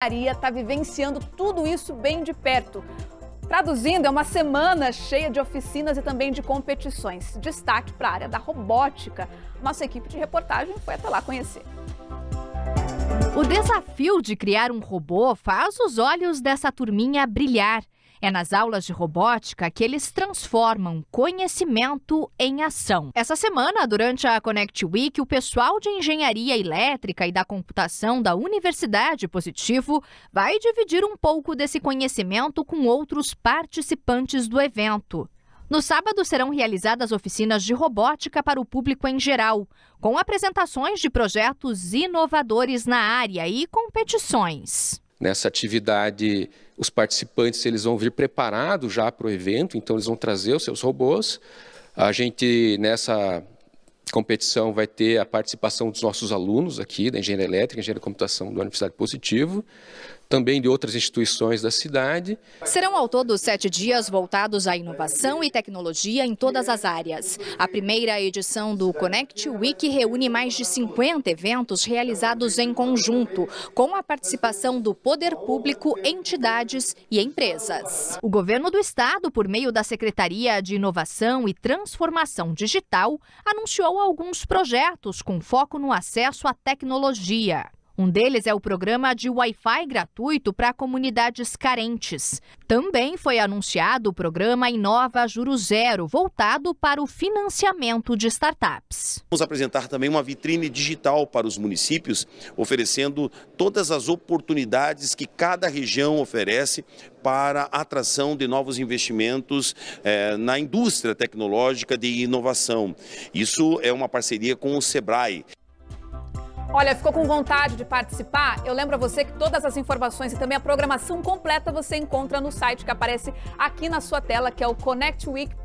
Maria está vivenciando tudo isso bem de perto. Traduzindo, é uma semana cheia de oficinas e também de competições. Destaque para a área da robótica. Nossa equipe de reportagem foi até lá conhecer. O desafio de criar um robô faz os olhos dessa turminha brilhar. É nas aulas de robótica que eles transformam conhecimento em ação. Essa semana, durante a Connect Week, o pessoal de engenharia elétrica e da computação da Universidade Positivo vai dividir um pouco desse conhecimento com outros participantes do evento. No sábado serão realizadas oficinas de robótica para o público em geral, com apresentações de projetos inovadores na área e competições. Nessa atividade, os participantes eles vão vir preparados já para o evento, então eles vão trazer os seus robôs. A gente, nessa competição, vai ter a participação dos nossos alunos aqui da Engenharia Elétrica, Engenharia Computação do Universidade Positivo também de outras instituições da cidade. Serão ao todo sete dias voltados à inovação e tecnologia em todas as áreas. A primeira edição do Connect Week reúne mais de 50 eventos realizados em conjunto, com a participação do poder público, entidades e empresas. O governo do estado, por meio da Secretaria de Inovação e Transformação Digital, anunciou alguns projetos com foco no acesso à tecnologia. Um deles é o programa de Wi-Fi gratuito para comunidades carentes. Também foi anunciado o programa Inova Juro Zero, voltado para o financiamento de startups. Vamos apresentar também uma vitrine digital para os municípios, oferecendo todas as oportunidades que cada região oferece para a atração de novos investimentos eh, na indústria tecnológica de inovação. Isso é uma parceria com o SEBRAE. Olha, ficou com vontade de participar? Eu lembro a você que todas as informações e também a programação completa você encontra no site que aparece aqui na sua tela, que é o connectweek.com.